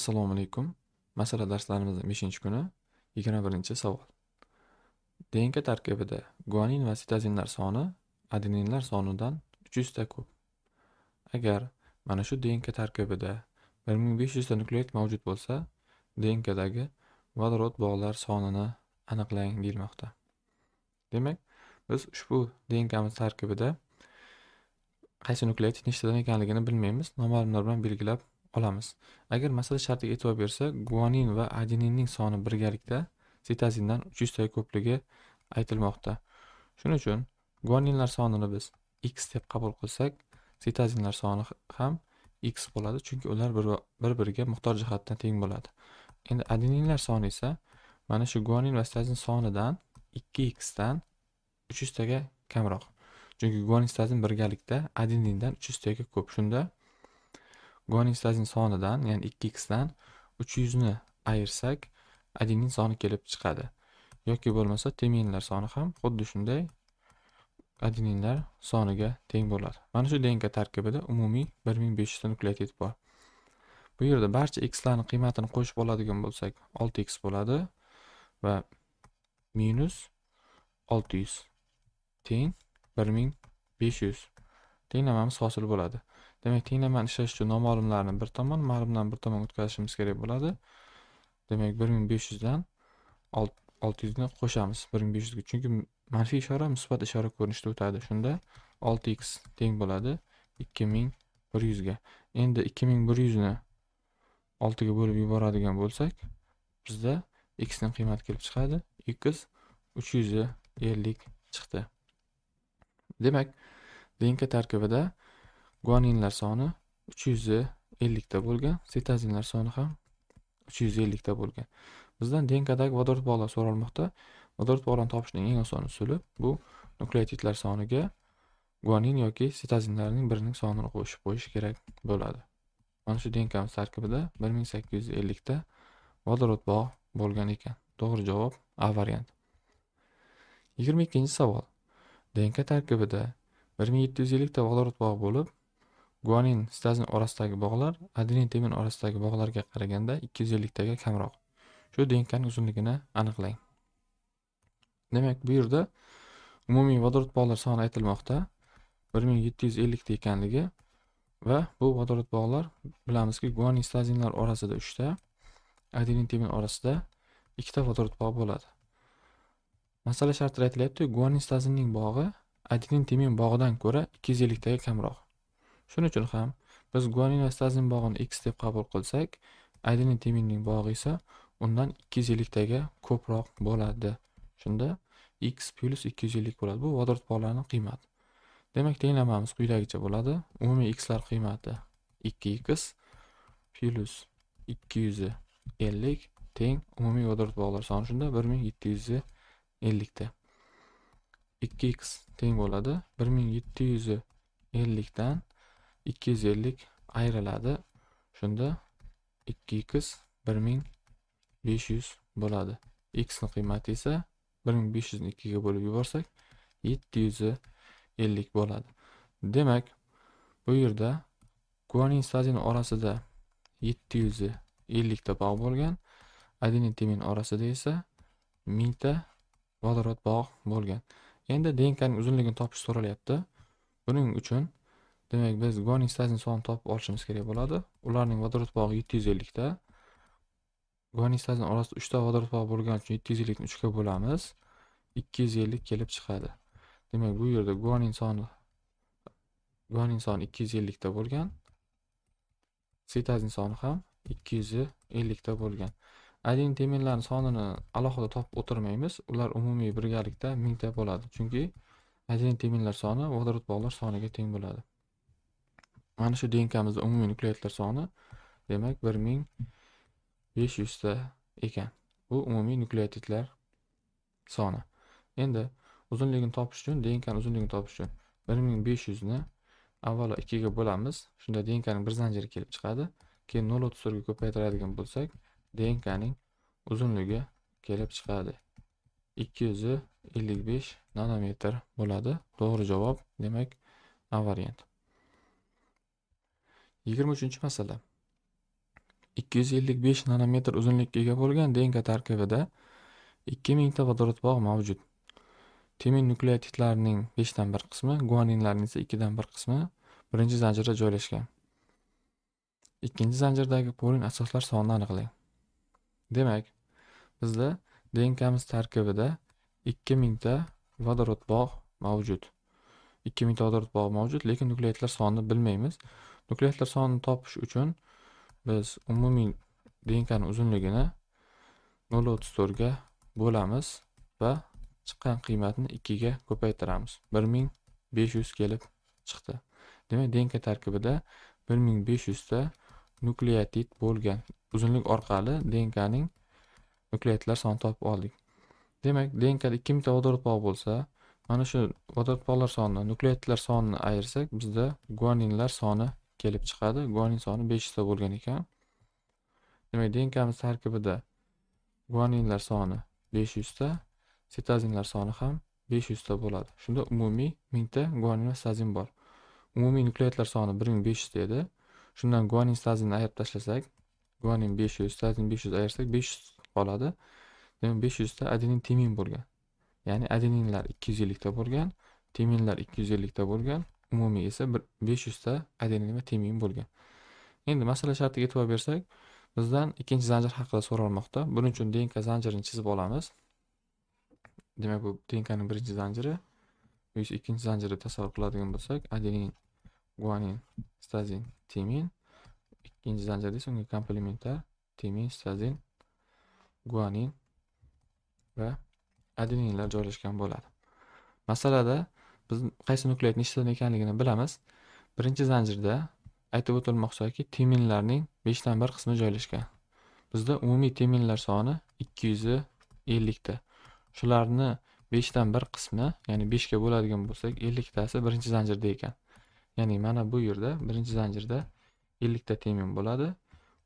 assalomu alaykum masala darslarimizning beshinchi kuni yigirma birinchi savol dnk tarkibida guanin va sitazinlar soni adeninlar sonidan uch yuzta ko'p agar mana shu dnk tarkibida bir ming besh yuzta nukleot mavjud bo'lsa dnkdagi vodorod bog'lar sonini aniqlang deyilmoqda demak biz ushbu dnkmiz tarkibida qaysi nukleotid nechtadan ekanligini bilmaymiz noma'lumlar bilan belgilab olamiz agar masala shartiga e'tibor bersak guanin va adeninning soni birgalikda sitazindan uch yuztaga ko'pligi aytilmoqda shuning uchun guaninlar sonini biz x deb qabul qilsak sitazinlar soni ham x bo'ladi chunki ular bir, biriga miqdor jihatdan teng bo'ladi endi adeninlar soni esa mana shu guanin va stazin sonidan ikki xdan uch yuztaga kamroq chunki guanin stazin birgalikda adenindan uch yuztaga ko'p shunda stazin sonidan ya'ni ikki dan uch yuzni ayirsak adenning soni kelib chiqadi yoki bo'lmasa teminlar soni ham xuddi shunday adeninlar soniga teng bo'ladi mana shu dnk tarkibida umumiy bir ming besh yuzta nukleotid bor bu yerda barcha xlarni qiymatini qo'shib oladigan bo'lsak olti x bo'ladi va minus olti yuz teng bir ming besh yuz tenglamamiz hosil bo'ladi demak tenglaman ishlash uchun noma'lumlarni bir tomon ma'lumdan bir tomonga o'tkazishimiz kerak bo'ladi demak bir ming besh yuzdan olti yuzni qo'shamiz bir ming besh yuzga chunki manfiy ishora musbat ishora ko'rinishida o'tadi shunda olti x teng bo'ladi ikki ming bir yuzga endi ikki ming bir yuzni oltiga bo'lib yuboradigan bo'lsak bizda x ning qiymati kelib chiqadi x uch yuz ellik chiqdi demak dnk tarkibida guaninlar soni 350 ta bo'lgan sitazinlar soni ham 350 ta bo'lgan bizdan dnkdagi vodorod bog'lari so'ralmoqda vodorod bog'larini topishning eng oson usuli bu nukleotidlar soniga guanin yoki sitazinlarning birining sonini qo'shib qo'yish kerak bo'ladi mana shu denkamiz tarkibida 1850 ta vodorod bog' bo'lgan ekan to'g'ri javob a varianti 22 savol dnk tarkibida 1750 ta vodorod bog' bo'lib guanin stazin orasidagi bog'lar adenin temin orasidagi bog'larga qaraganda 250 taga kamroq shu dnkning uzunligini aniqlang demak bu yerda umumiy vodorod bog'lar soni aytilmoqda 1750 ta ekanligi va bu vodorod bog'lar bilamizki guanin stazinlar orasida 3 ta, adenin temin orasida 2 ta vodorod bog' bo'ladi masala shartida aytilyapti guanin stazinning bog'i adenin temin bog'idan ko'ra 250 taga kamroq shuning uchun ham biz guanin va stazin bog'ini x deb qabul qilsak adenin teminning bog'i esa undan ikki yuz elliktaga ko'proq bo'ladi shunda x plyus ikki yuz ellik bo'ladi bu vodorod bog'larining qiymati demak tenglamamiz quyidagicha bo'ladi umumiy xlar qiymati ikki x plyus ikki yuz ellik teng umumiy vodorod bog'lar soni shunda bir ming yetti yuz ellikta ikki x teng bo'ladi bir ming yetti yuz ellikdan 250 ayrıladı. Şunda 2x 1500 buladı. X'nin kıymeti ise 1500'ün 2'ye bölüp yuvarsak 750 buladı. Demek bu yılda guanin stazinin orası da 750 de bağ bolgan. Adenin temin orası da ise 1000 de valorat bağ bolgan. Yani de DNK'nin uzunluğun topu soru yaptı. Bunun için demak biz guanin stasin sonini topib olishimiz kerak bo'ladi ularning vodorod bog'i yetti yuz ellikta guanin stasin orasida uchta vodorod bog'i bo'lgani uchun yetti yuz ellikni uchga bo'lamiz ikki yuz ellik kelib chiqadi demak bu yerda guanin soni guanin soni ikki yuz ellikta bo'lgan sitazin soni ham ikki yuz ellikta bo'lgan adin teminlarni sonini alohida topib o'tirmaymiz ular umumiy birgalikda mingta bo'ladi chunki adin teminlar soni vodorod bog'lar soniga teng bo'ladi mana shu dnkmizda umumiy nukleotlar soni demak bir ming besh yuzta ekan bu umumiy nukleotidlar soni endi uzunligini topish uchun dnkni uzunligini topish uchun bir ming besh yuzni avvalo ikkiga bo'lamiz shunda dnkning bir zanjiri kelib chiqadi keyin nol o'ttiz to'rtga ko'paytiradigan bo'lsak dnkning uzunligi kelib chiqadi ikki yuz ellik besh nanometr bo'ladi to'g'ri javob demak a variant yigirma uchinchi masala ikki yuz ellik besh nanometr uzunlikka ega bo'lgan dnk tarkibida ikki mingta vodorod mavjud temin nukleotidlarining beshdan bir qismi guaninlarning esa ikkidan bir qismi birinchi zanjirda joylashgan ikkinchi zanjirdagi polin asoslar sonini aniqlang demak bizda dnkmiz tarkibida ikki mingta vodorod bog' mavjud ikki mingta vodorod bog' mavjud lekin nukleotidlar sonini bilmaymiz nukleatlar sonini topish uchun biz umumiy dnkni uzunligini nol o'ttiz to'rtga bo'lamiz va chiqqan qiymatni ikkiga ko'paytiramiz bir ming besh yuz kelib chiqdi demak dnk tarkibida bir ming besh yuzta nukleotid bo'lgan uzunlik orqali dnkaning nukleatlar sonini topib oldik demak dnkda ikki mingta vodorod bog' bo'lsa mana shu vodorod bog'lar sonini nukleatlar sonini ayirsak bizda guaninlar soni kelib chiqadi guanin soni beshta bo'lgan ekan demak dnkmiz tarkibida guaninlar soni besh yuzta sitazinlar soni ham besh yuzta bo'ladi shunda umumiy mingta guanin va stazin bor umumiy nukleatlar soni bir ming besh yuzta edi shundan guanin stazinni ayirib tashlasak guanin besh yuz stazin besh yuz ayirsak besh yuz qoladi demak besh yuzta adenin timin bo'lgan ya'ni adeninlar ikki yuz ellikta bo'lgan timinlar ikki yuz ellikta bo'lgan umumiy esa besh yuzta adenin va timin bo'lgan endi masala shartiga e'tibor bersak bizdan ikkinchi zanjir haqida so'ralmoqda buning uchun dnk zanjirini chizib olamiz demak bu dnkni birinchi zanjiri yuz ikkinchi zanjirni tasavvur qiladigan bo'lsak adenin guanin stazin temin ikkinchi zanjirda esa unga komplementar temin stazin guanin va adeninlar joylashgan bo'ladi masalada biz qaysi nukleot nechtadan ekanligini bilamiz birinchi zanjirda aytib o'tilmoqchiki teminlarning beshdan bir qismi joylashgan bizda umumiy teminlar soni ikki yuz ellikta shularni beshdan bir qismi ya'ni beshga bo'ladigan bo'lsak elliktasi birinchi zanjirda ekan ya'ni mana bu yerda birinchi zanjirda ellikta temin bo'ladi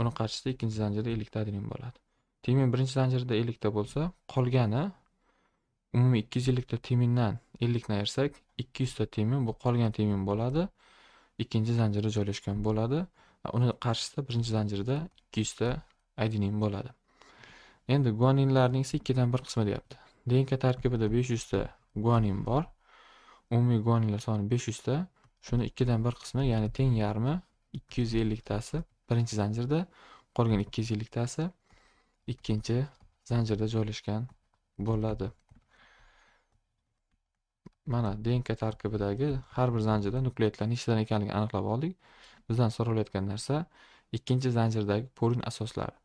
uni qarshisida ikkinchi zanjirda ellikta adren bo'ladi temin birinchi zanjirda ellikta bo'lsa qolgani umumiy ikki yuz ellikta 50 ellikni ayirsak ikki yuzta temin bu qolgan temin bo'ladi ikkinchi zanjirda joylashgan bo'ladi uni qarshisida birinchi zanjirda ikki yuzta adenin bo'ladi endi guaninlarning esa ikkidan bir qismi deyapti dnk tarkibida besh yuzta guanin bor umumiy guaninlar soni besh yuzta shuni ikkidan bir qismi ya'ni teng yarmi ikki yuz elliktasi birinchi zanjirda qolgan ikki yuz elliktasi ikkinchi zanjirda joylashgan bo'ladi mana dnk tarkibidagi har bir zanjirda nukleotlar nechtadan ekanligini aniqlab oldik bizdan so'ralayotgan narsa ikkinchi zanjirdagi porin asoslari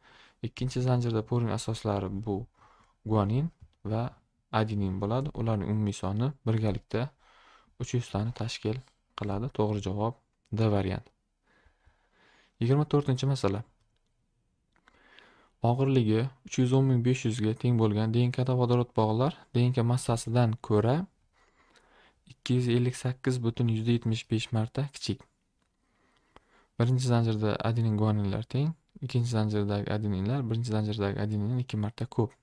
ikkinchi zanjirda porin asoslari bu guanin va adenin bo'ladi ularning umumiy soni birgalikda uch yuztani tashkil qiladi to'g'ri javob d variant yigirma to'rtinchi masala og'irligi uch yuz o'n ming besh yuzga teng bo'lgan dnkda vodorod bog'lar dnk massasidan ko'ra ikki yuz ellik sakkiz butun yuzda yetmish besh marta kichik birinchi zanjirda adenin guaninlar teng ikkinchi zanjirdagi adeninlar birinchi zanjirdagi adenindan ikki marta ko'p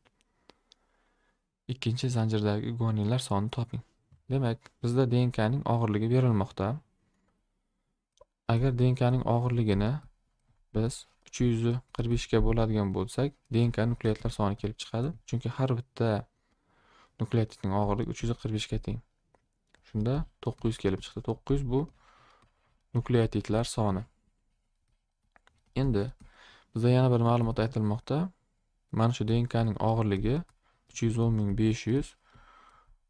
ikkinchi zanjirdagi guaninlar sonini toping demak bizda dnkaning og'irligi berilmoqda agar dnkaning og'irligini biz uch yuz qirq beshga bo'ladigan bo'lsak dnk nukleatlar soni kelib chiqadi chunki har bitta nukleotidning og'irligi uch yuz qirq beshga teng shunda 900 kelib chiqdi 900 bu nukleotidlar soni endi bize yana bir ma'lumot aytilmoqda mana shu dnkning og'irligi 310.500 ming 500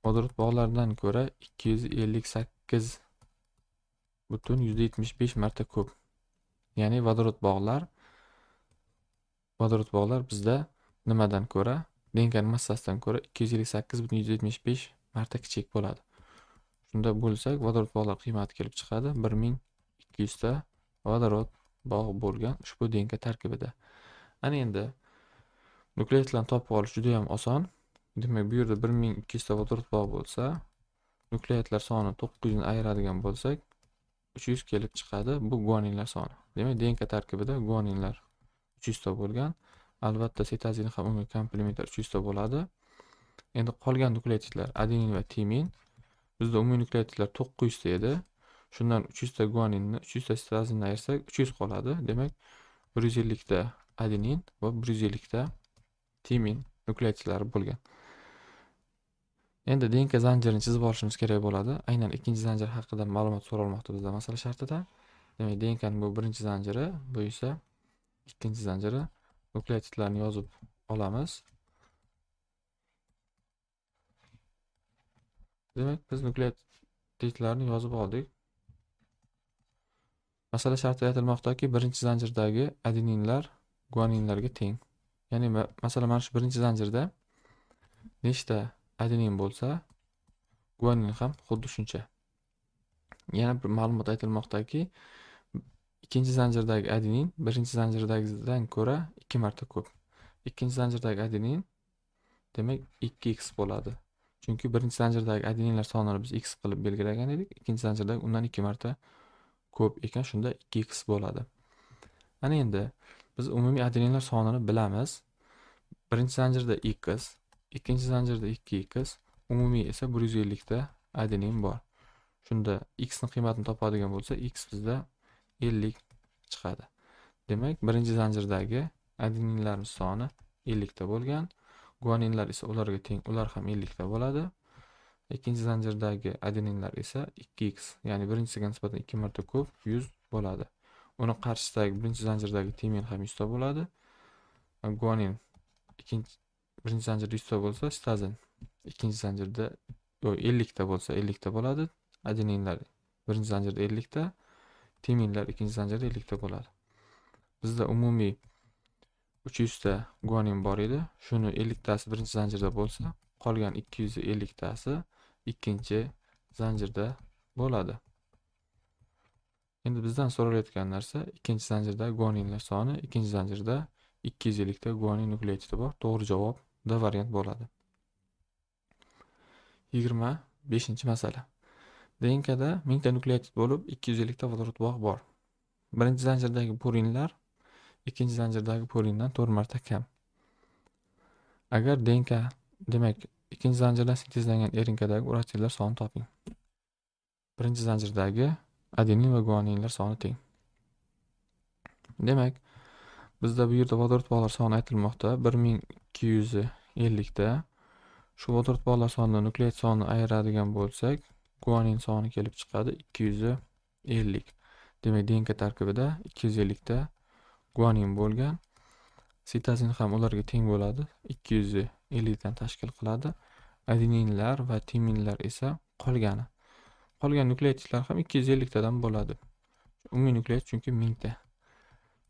vodorod bog'laridan ko'ra 258 bütün 175 marta ko'p ya'ni vodorod bog'lar vodorod bog'lar bizda nimadan ko'ra DNK massasidan ko'ra 258 175 marta kichik bo'ladi shunda bo'lsa kvadrat bog'lar qiymati kelib chiqadi bir ming ikki yuzta vodorod bog' bo'lgan ushbu dnk tarkibida ana endi nukleotlarni topib olish juda yam oson demak bu yerda bir ming ikki yuzta vodorod bog' bo'lsa nukleotlar soni to'qqiz yuzni ayiradigan bo'lsak uch yuz kelib chiqadi bu guaninlar soni demak dnk tarkibida guaninlar uch yuzta bo'lgan albatta sitazin ham unga komplementar uch yuzta bo'ladi endi qolgan nukleotidlar adenin va timin bizda umumiy nukleotidlar to'qqiz yuzta edi shundan uch yuzta guaninni uch yuzta sitrazini ayirsak uch yuz qoladi demak bir yuz ellikta adenin va bir yuz ellikta timin nukleotidlari bo'lgan endi dnk zanjirini chizib olishimiz kerak bo'ladi aynan ikkinchi zanjir haqida ma'lumot so'ralmoqda bizda masala shartida demak dnkni bu birinchi zanjiri bu esa ikkinchi zanjiri nukleotidlarni yozib olamiz demak biz nukleotidlarni yozib oldik masala shartida aytilmoqdaki birinchi zanjirdagi adeninlar guaninlarga teng ya'ni masalan mana shu birinchi zanjirda nechta adenin bo'lsa guanin ham xuddi shuncha yana bir ma'lumot aytilmoqdaki ikkinchi zanjirdagi adenin birinchi zanjirdagidan ko'ra ikki marta ko'p ikkinchi zanjirdagi adenin demak ikki x bo'ladi chunki birinchi zanjirdagi adenlar sonini biz x qilib belgilagan edik ikkinchi zanjirda undan ikki marta ko'p ekan shunda ikki x bo'ladi ana endi biz umumiy adenlar sonini bilamiz birinchi zanjirda x ikkinchi zanjirda ikki x umumiy esa bir yuz ellikta adenin bor shunda x qiymatini topadigan bo'lsa x bizda ellik chiqadi demak birinchi zanjirdagi adeninlarimiz soni ellikta bo'lgan guaninlar esa ularga teng ular ham ellikta bo'ladi ikkinchi zanjirdagi adeninlar esa ikki x ya'ni birinchisiga nisbatan ikki marta ko'p yuz bo'ladi uni qarshisidagi birinchi zanjirdagi timin ham yuzta bo'ladi guanin ikkinchi birinchi zanjirda yuzta bo'lsa stazin ikkinchi zanjirda ellikta bo'lsa ellikta bo'ladi adeninlar birinchi zanjirda ellikta timinlar ikkinchi zanjirda ellikta bo'ladi bizda umumiy uch yuzta guanin bor edi shuni elliktasi birinchi zanjirda bo'lsa qolgan ikki yuz elliktasi ikkinchi zanjirda bo'ladi endi bizdan so'ralayotgan narsa ikkinchi zanjirda guaninlar soni ikkinchi zanjirda ikki yuz ellikta guanin nukleotidi bor to'g'ri javob d variant bo'ladi yigirma beshinchi masala dnkda mingta nukleotid bo'lib ikki yuz ellikta vodorod bog' bor birinchi zanjirdagi purinlar ikkinchi zanjirdagi purindan to'rt marta kam agar dnk demak ikkinchi zanjirda sintezlangan rnkdagi uratillar sonini toping birinchi zanjirdagi adenin va guaninlar soni teng demak bizda bu yerda vodorod bog'lar soni aytilmoqda bir ming ikki yuz ellikta shu vodorod bog'lar sonini nukleat sonini ayiradigan bo'lsak guanin soni kelib chiqadi ikki yuz ellik demak dnk tarkibida ikki yuz ellikta guanin bo'lgan sitazin ham ularga teng bo'ladi ikki yuz ellikdan tashkil qiladi adeninlar va timinlar esa qolgani qolgan nukleotidlar ham ikki yuz elliktadan bo'ladi umumiy nukleat chunki mingta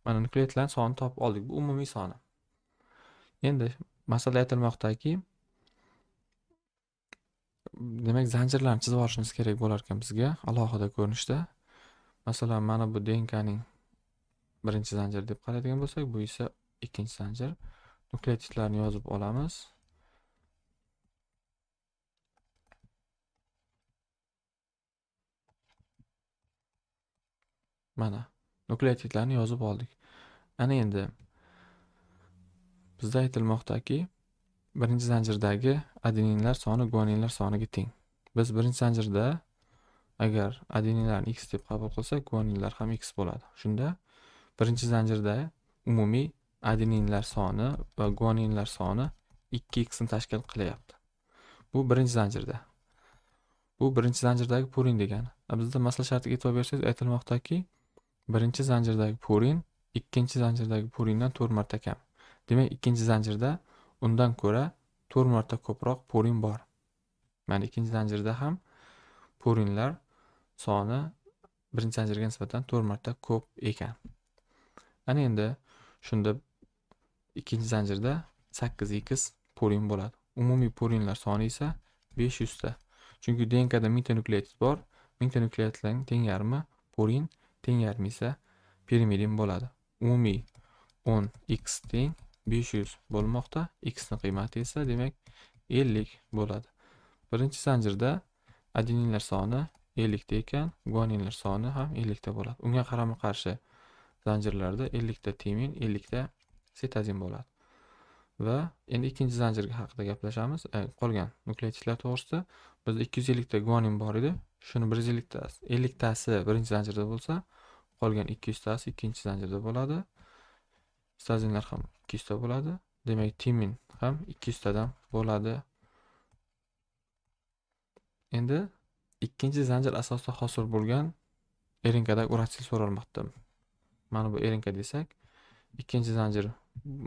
mana nukleotlar sonini topib oldik bu umumiy soni endi masalada aytilmoqdaki demak zanjirlarni chizib olishimiz kerak bo'lar ekan bizga alohida ko'rinishda masalan mana bu dnkning birinchi zanjir deb qaraydigan bo'lsak bu esa ikkinchi zanjir nukleotidlarni yozib olamiz mana nukleotidlarni yozib oldik ana endi bizda aytilmoqdaki birinchi zanjirdagi adeninlar soni guaninlar soniga teng biz birinchi zanjirda agar adeninlarni x deb qabul qilsak guaninlar ham x bo'ladi shunda birinchi zanjirda umumiy adeninlar soni va guaninlar soni 2x ni tashkil qilyapti bu birinchi zanjirda bu birinchi zanjirdagi purin degani bizda masala shartiga e'tibor bersangiz aytilmoqdaki birinchi zanjirdagi purin ikkinchi zanjirdagi purindan to'rt marta kam demak ikkinchi zanjirda undan ko'ra to'rt marta ko'proq purin bor mana ikkinchi zanjirda ham purinlar soni birinchi zanjirga nisbatan to'rt marta ko'p ekan ana endi shunda ikkinchi zanjirda sakkiz x purin bo'ladi umumiy purinlar soni esa besh yuzta chunki dnkda mingta nukleotid bor mingta nukleatlarning teng yarmi purin teng yarmi esa pirimidin bo'ladi umumiy o'n x teng besh yuz bo'lmoqda x qiymati esa demak ellik bo'ladi birinchi zanjirda adeninlar soni ellikta ekan guaninlar soni ham ellikta bo'ladi unga qarama qarshi zanjirlarda ellikta timin ellikta sitazin bo'ladi va endi ikkinchi zanjir haqida gaplashamiz e, qolgan e, nukleotidlar to'g'risida bizda ikki yuz ellikta guanin bor edi shuni bir yuz elliktasi elliktasi birinchi zanjirda bo'lsa qolgan ikki yuztasi ikkinchi zanjirda bo'ladi stazinlar ham ikki yuzta bo'ladi demak timin ham ikki yuztadan bo'ladi endi ikkinchi zanjir asosida hosil bo'lgan erinkadagi uratsil so'ralmoqda mana bu rnk desak ikkinchi zanjir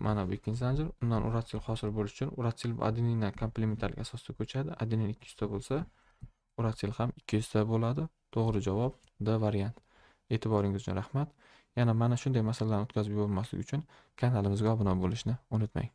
mana bu ikkinchi zanjir undan uratsil hosil bo'lishi uchun uratsil adenindan komplementarlik asosida ko'chadi adenin ikki yuzta bo'lsa uratsil ham ikki yuzta bo'ladi to'g'ri javob d variant e'tiboringiz uchun rahmat yana mana shunday masalalarni o'tkazib yubormaslik uchun kanalimizga obuna bo'lishni unutmang